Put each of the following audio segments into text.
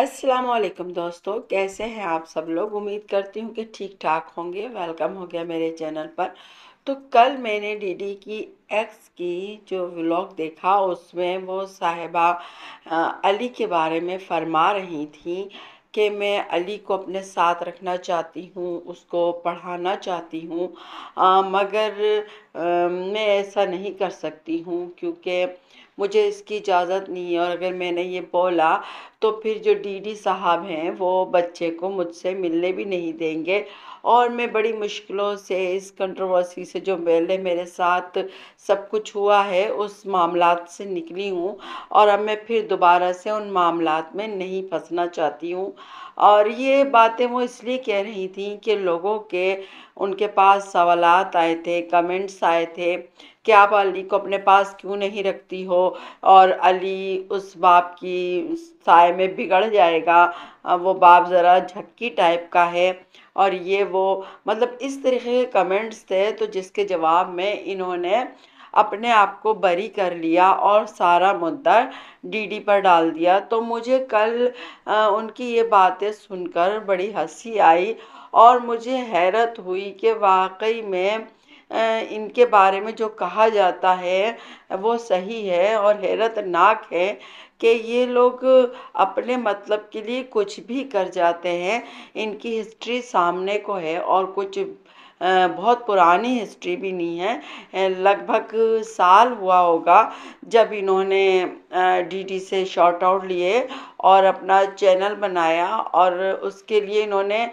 अस्सलाम वालेकुम दोस्तों कैसे हैं आप सब लोग उम्मीद करती हूँ कि ठीक ठाक होंगे वेलकम हो गया मेरे चैनल पर तो कल मैंने डीडी की एक्स की जो व्लॉग देखा उसमें वो साहिबा अली के बारे में फरमा रही थी कि मैं अली को अपने साथ रखना चाहती हूँ उसको पढ़ाना चाहती हूँ मगर आ, मैं ऐसा नहीं कर सकती हूँ क्योंकि मुझे इसकी इजाज़त नहीं है और अगर मैंने ये बोला तो फिर जो डीडी साहब हैं वो बच्चे को मुझसे मिलने भी नहीं देंगे और मैं बड़ी मुश्किलों से इस कंट्रोवर्सी से जो पहले मेरे साथ सब कुछ हुआ है उस मामला से निकली हूँ और अब मैं फिर दोबारा से उन मामला में नहीं फंसना चाहती हूँ और ये बातें वो इसलिए कह रही थी कि लोगों के उनके पास सवालत आए थे कमेंट्स आए थे कि आप अली को अपने पास क्यों नहीं रखती हो और अली उस बाप की साय में बिगड़ जाएगा वो बाप ज़रा झक्की टाइप का है और ये वो मतलब इस तरीके के कमेंट्स थे तो जिसके जवाब में इन्होंने अपने आप को बरी कर लिया और सारा मुद्दा डीडी पर डाल दिया तो मुझे कल आ, उनकी ये बातें सुनकर बड़ी हंसी आई और मुझे हैरत हुई कि वाकई में इनके बारे में जो कहा जाता है वो सही है और हैरतनाक है कि ये लोग अपने मतलब के लिए कुछ भी कर जाते हैं इनकी हिस्ट्री सामने को है और कुछ बहुत पुरानी हिस्ट्री भी नहीं है लगभग साल हुआ होगा जब इन्होंने डीडी से शॉर्ट आउट लिए और अपना चैनल बनाया और उसके लिए इन्होंने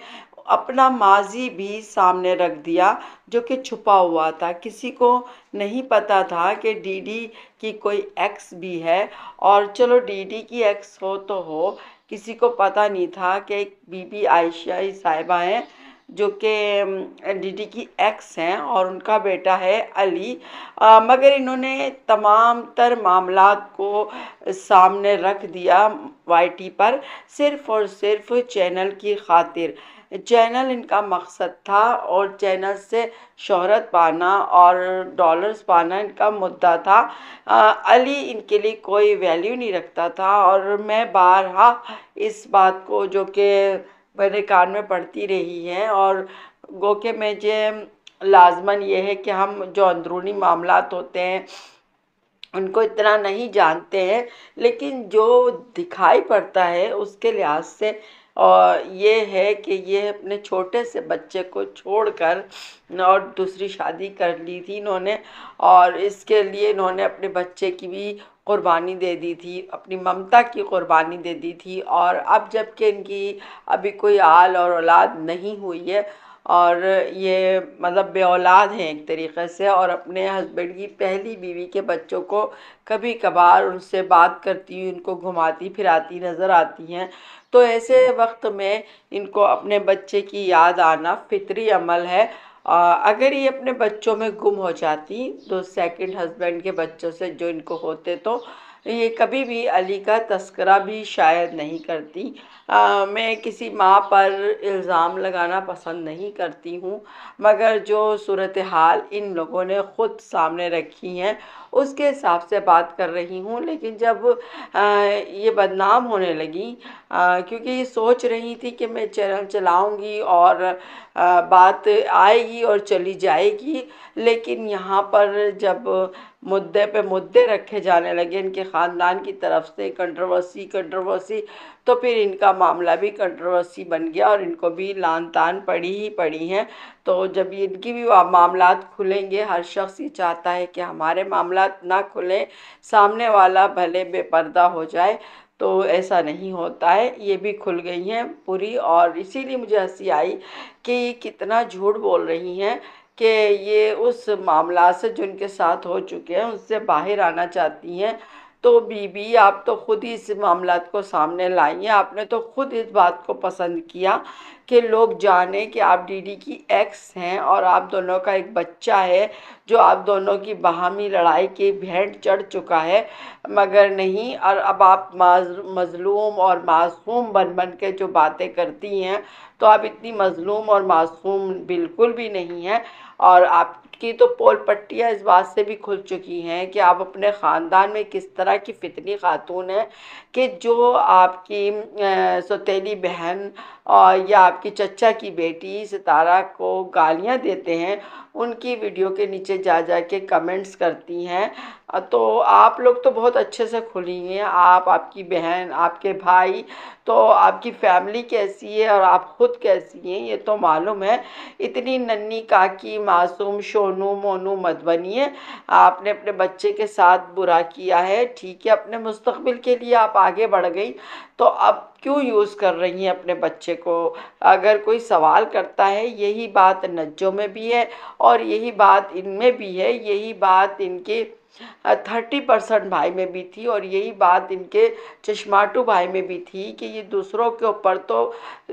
अपना माजी भी सामने रख दिया जो कि छुपा हुआ था किसी को नहीं पता था कि डीडी की कोई एक्स भी है और चलो डीडी की एक्स हो तो हो किसी को पता नहीं था कि बीबी आयशा साहिबा हैं जो कि डी की एक्स हैं और उनका बेटा है अली आ, मगर इन्होंने तमाम तर मामला को सामने रख दिया वाईटी पर सिर्फ और सिर्फ चैनल की खातिर चैनल इनका मकसद था और चैनल से शहरत पाना और डॉलर्स पाना इनका मुद्दा था आ, अली इनके लिए कोई वैल्यू नहीं रखता था और मैं बारहा इस बात को जो कि मेरे कान में पड़ती रही हैं और गो के में लाजमन ये है कि हम जो अंदरूनी मामला होते हैं उनको इतना नहीं जानते हैं लेकिन जो दिखाई पड़ता है उसके लिहाज से और ये है कि ये अपने छोटे से बच्चे को छोड़कर और दूसरी शादी कर ली थी इन्होंने और इसके लिए इन्होंने अपने बच्चे की भी क़ुरबानी दे दी थी अपनी ममता की क़ुरबानी दे दी थी और अब जबकि इनकी अभी कोई आल और औलाद नहीं हुई है और ये मतलब बे औलाद हैं एक तरीक़े से और अपने हस्बैंड की पहली बीवी के बच्चों को कभी कभार उनसे बात करती हुई उनको घुमाती फिराती नज़र आती हैं तो ऐसे वक्त में इनको अपने बच्चे की याद आना फितरी अमल है अगर ये अपने बच्चों में गुम हो जाती तो सेकंड हस्बैंड के बच्चों से जो इनको होते तो ये कभी भी अली का तस्करा भी शायद नहीं करती आ, मैं किसी माँ पर इल्ज़ाम लगाना पसंद नहीं करती हूँ मगर जो सूरत हाल इन लोगों ने ख़ुद सामने रखी है उसके हिसाब से बात कर रही हूँ लेकिन जब आ, ये बदनाम होने लगी आ, क्योंकि ये सोच रही थी कि मैं चैनल चलाऊँगी और आ, बात आएगी और चली जाएगी लेकिन यहाँ पर जब मुद्दे पे मुद्दे रखे जाने लगे इनके ख़ानदान की तरफ से कंट्रोवर्सी कंट्रोवर्सी तो फिर इनका मामला भी कंट्रोवर्सी बन गया और इनको भी लान तान पड़ी ही पड़ी हैं तो जब इनकी भी मामला खुलेंगे हर शख्स ये चाहता है कि हमारे मामला ना खुलें सामने वाला भले बेपर्दा हो जाए तो ऐसा नहीं होता है ये भी खुल गई हैं पूरी और इसीलिए मुझे हंसी आई कि कितना झूठ बोल रही हैं कि ये उस मामला से जो इनके साथ हो चुके हैं उससे बाहर आना चाहती हैं तो बीबी आप तो खुद ही इस मामला को सामने लाई हैं आपने तो खुद इस बात को पसंद किया कि लोग जाने कि आप डीडी की एक्स हैं और आप दोनों का एक बच्चा है जो आप दोनों की बाहमी लड़ाई की भेंट चढ़ चुका है मगर नहीं और अब आप मजलूम और मासूम बन बन के जो बातें करती हैं तो आप इतनी मजलूम और मासूम बिल्कुल भी नहीं हैं और आप की तो पोल पट्टियाँ इस बात से भी खुल चुकी हैं कि आप अपने ख़ानदान में किस तरह की फितनी खातून है कि जो आपकी सतीली बहन और या आपकी चचा की बेटी सितारा को गालियाँ देते हैं उनकी वीडियो के नीचे जा जा के कमेंट्स करती हैं तो आप लोग तो बहुत अच्छे से खुली हैं आप आपकी बहन आपके भाई तो आपकी फैमिली कैसी है और आप खुद कैसी हैं ये तो मालूम है इतनी नन्ही काकी मासूम शोनू मोनू मत बनिए आपने अपने बच्चे के साथ बुरा किया है ठीक है अपने मुस्तबिल के लिए आप आगे बढ़ गई तो अब क्यों यूज़ कर रही हैं अपने बच्चे को अगर कोई सवाल करता है यही बात नज्जों में भी है और यही बात इनमें भी है यही बात इनके थर्टी परसेंट भाई में भी थी और यही बात इनके चश्माटू भाई में भी थी कि ये दूसरों के ऊपर तो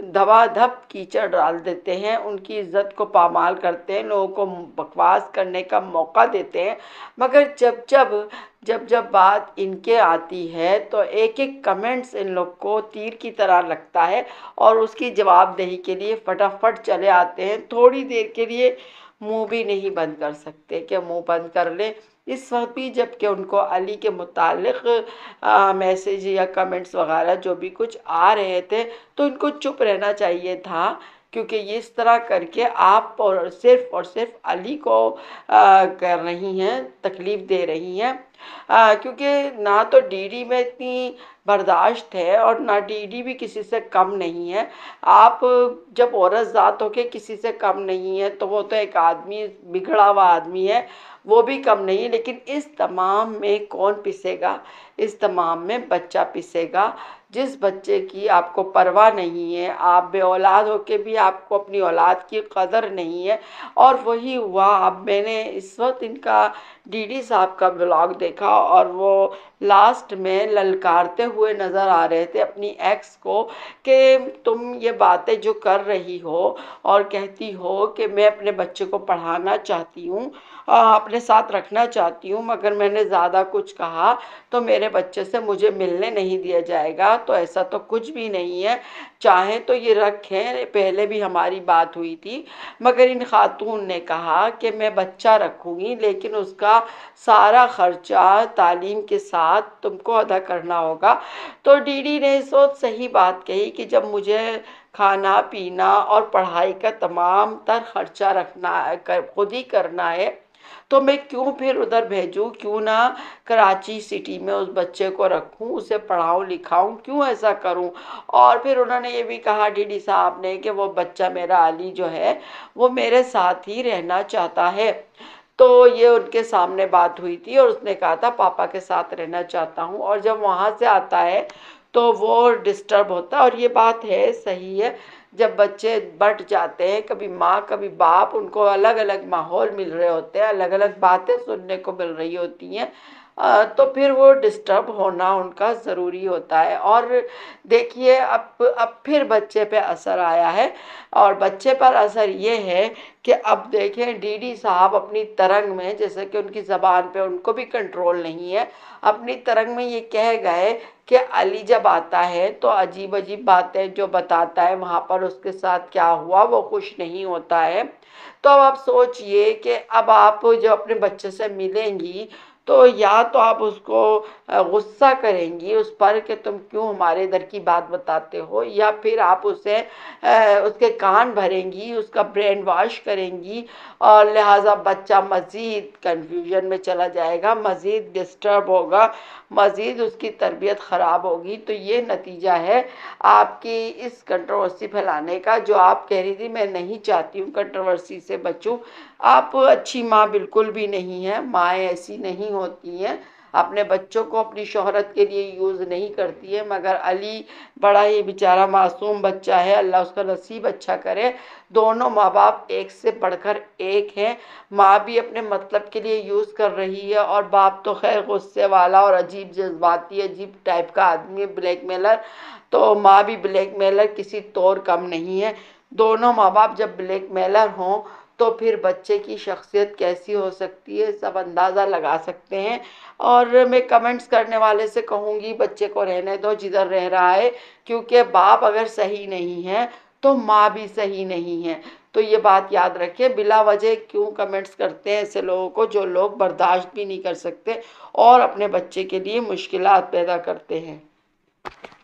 धप कीचड़ डाल देते हैं उनकी इज्जत को पामाल करते हैं लोगों को बकवास करने का मौका देते हैं मगर जब जब जब जब बात इनके आती है तो एक एक कमेंट्स इन लोग को तीर की तरह लगता है और उसकी जवाबदेही के लिए फटाफट चले आते हैं थोड़ी देर के लिए मुंह भी नहीं बंद कर सकते कि मुंह बंद कर लें इस वक्त भी जबकि उनको अली के मुतालिक मैसेज या कमेंट्स वगैरह जो भी कुछ आ रहे थे तो इनको चुप रहना चाहिए था क्योंकि ये इस तरह करके आप और सिर्फ और सिर्फ अली को आ, कर रही हैं तकलीफ़ दे रही हैं आ, हाँ, क्योंकि ना तो डीडी में इतनी बर्दाश्त है और ना डीडी भी किसी से कम नहीं है आप जब औरत ज़ात हो के किसी से कम नहीं है तो वो तो एक आदमी बिगड़ा हुआ आदमी है वो भी कम नहीं है लेकिन इस तमाम में कौन पिसेगा इस तमाम में बच्चा पिसेगा जिस बच्चे की आपको परवाह नहीं है आप बे औलाद हो के भी आपको अपनी औलाद की कदर नहीं है और वही हुआ अब मैंने इस वक्त इनका डीडी साहब का ब्लॉग दे देखा और वो लास्ट में ललकारते हुए नज़र आ रहे थे अपनी एक्स को कि तुम ये बातें जो कर रही हो और कहती हो कि मैं अपने बच्चे को पढ़ाना चाहती हूँ अपने साथ रखना चाहती हूँ मगर मैंने ज़्यादा कुछ कहा तो मेरे बच्चे से मुझे मिलने नहीं दिया जाएगा तो ऐसा तो कुछ भी नहीं है चाहे तो ये रखें पहले भी हमारी बात हुई थी मगर इन खातून ने कहा कि मैं बच्चा रखूँगी लेकिन उसका सारा ख़र्चा तालीम के साथ तुमको अदा करना होगा तो डीडी ने सोच सही बात कही कि जब मुझे खाना पीना और पढ़ाई का तमाम तर खर्चा रखना कर खुद ही करना है तो मैं क्यों फिर उधर भेजूँ क्यों ना कराची सिटी में उस बच्चे को रखूँ उसे पढ़ाऊँ लिखाऊँ क्यों ऐसा करूँ और फिर उन्होंने ये भी कहा डीडी साहब ने कि वो बच्चा मेरा अली जो है वो मेरे साथ ही रहना चाहता है तो ये उनके सामने बात हुई थी और उसने कहा था पापा के साथ रहना चाहता हूँ और जब वहाँ से आता है तो वो डिस्टर्ब होता है और ये बात है सही है जब बच्चे बट जाते हैं कभी माँ कभी बाप उनको अलग अलग माहौल मिल रहे होते हैं अलग अलग बातें सुनने को मिल रही होती हैं तो फिर वो डिस्टर्ब होना उनका ज़रूरी होता है और देखिए अब अब फिर बच्चे पे असर आया है और बच्चे पर असर ये है कि अब देखें डीडी साहब अपनी तरंग में जैसे कि उनकी ज़बान पे उनको भी कंट्रोल नहीं है अपनी तरंग में ये कह गए कि अली जब आता है तो अजीब अजीब बातें जो बताता है वहाँ पर उसके साथ क्या हुआ वो खुश नहीं होता है तो अब आप सोचिए कि अब आप जो अपने बच्चे से मिलेंगी तो या तो आप उसको गुस्सा करेंगी उस पर कि तुम क्यों हमारे इधर की बात बताते हो या फिर आप उसे उसके कान भरेंगी उसका ब्रेन वॉश करेंगी और लिहाजा बच्चा मज़ीद कन्फ्यूजन में चला जाएगा मज़ीद डिस्टर्ब होगा मज़ीद उसकी तरबियत ख़राब होगी तो ये नतीजा है आपकी इस कंट्रोवर्सी फैलाने का जो आप कह रही थी मैं नहीं चाहती हूँ कंट्रोवर्सी से बचूँ आप अच्छी माँ बिल्कुल भी नहीं है माएँ ऐसी नहीं होती हैं अपने बच्चों को अपनी शोहरत के लिए यूज़ नहीं करती है मगर अली बड़ा ही बेचारा मासूम बच्चा है अल्लाह उसका नसीब अच्छा करे दोनों माँ बाप एक से बढ़कर एक हैं माँ भी अपने मतलब के लिए यूज़ कर रही है और बाप तो खैर गुस्से वाला और अजीब जज्बाती अजीब टाइप का आदमी है ब्लैक मेलर तो माँ भी ब्लैक मेलर किसी तौर कम नहीं है दोनों माँ बाप जब ब्लैक मेलर हों तो फिर बच्चे की शख्सियत कैसी हो सकती है सब अंदाज़ा लगा सकते हैं और मैं कमेंट्स करने वाले से कहूँगी बच्चे को रहने दो जिधर रह रहा है क्योंकि बाप अगर सही नहीं है तो माँ भी सही नहीं है तो ये बात याद रखिए बिला वजह क्यों कमेंट्स करते हैं ऐसे लोगों को जो लोग बर्दाश्त भी नहीं कर सकते और अपने बच्चे के लिए मुश्किल पैदा करते हैं